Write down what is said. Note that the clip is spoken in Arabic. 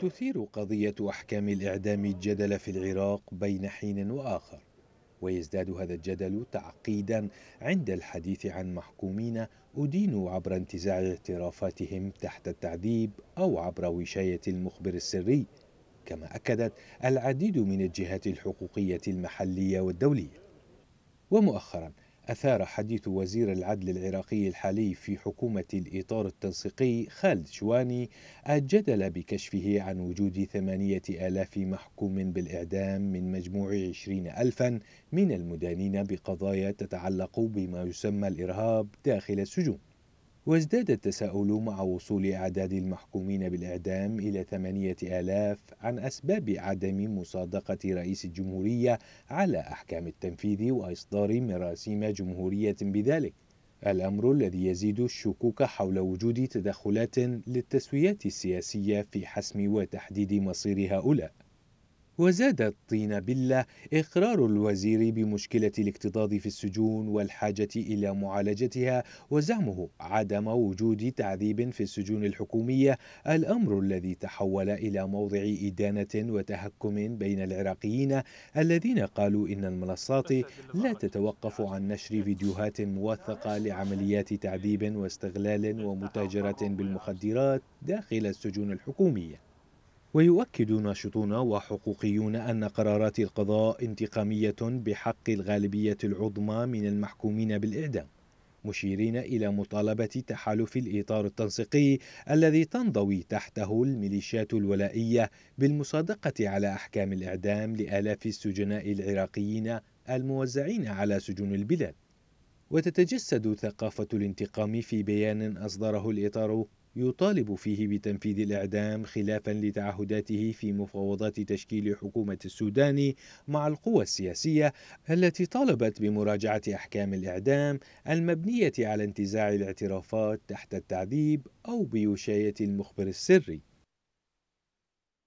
تثير قضية أحكام الإعدام الجدل في العراق بين حين وآخر ويزداد هذا الجدل تعقيدا عند الحديث عن محكومين أدينوا عبر انتزاع اعترافاتهم تحت التعذيب أو عبر وشاية المخبر السري كما أكدت العديد من الجهات الحقوقية المحلية والدولية ومؤخرا أثار حديث وزير العدل العراقي الحالي في حكومة الإطار التنسيقي خالد شواني الجدل بكشفه عن وجود ثمانية آلاف محكوم بالإعدام من مجموع عشرين ألفا من المدانين بقضايا تتعلق بما يسمى الإرهاب داخل السجون وازداد التساؤل مع وصول أعداد المحكومين بالإعدام إلى ثمانية آلاف عن أسباب عدم مصادقة رئيس الجمهورية على أحكام التنفيذ وإصدار مراسيم جمهورية بذلك الأمر الذي يزيد الشكوك حول وجود تدخلات للتسويات السياسية في حسم وتحديد مصير هؤلاء وزاد بلة إقرار الوزير بمشكلة الاكتظاظ في السجون والحاجة إلى معالجتها وزعمه عدم وجود تعذيب في السجون الحكومية الأمر الذي تحول إلى موضع إدانة وتهكم بين العراقيين الذين قالوا إن المنصات لا تتوقف عن نشر فيديوهات موثقة لعمليات تعذيب واستغلال ومتاجرة بالمخدرات داخل السجون الحكومية ويؤكد ناشطون وحقوقيون أن قرارات القضاء انتقامية بحق الغالبية العظمى من المحكومين بالإعدام مشيرين إلى مطالبة تحالف الإطار التنسيقي الذي تنضوي تحته الميليشيات الولائية بالمصادقة على أحكام الإعدام لآلاف السجناء العراقيين الموزعين على سجون البلاد وتتجسد ثقافة الانتقام في بيان أصدره الإطار يطالب فيه بتنفيذ الإعدام خلافا لتعهداته في مفاوضات تشكيل حكومة السودان مع القوى السياسية التي طالبت بمراجعة أحكام الإعدام المبنية على انتزاع الاعترافات تحت التعذيب أو بوشاية المخبر السري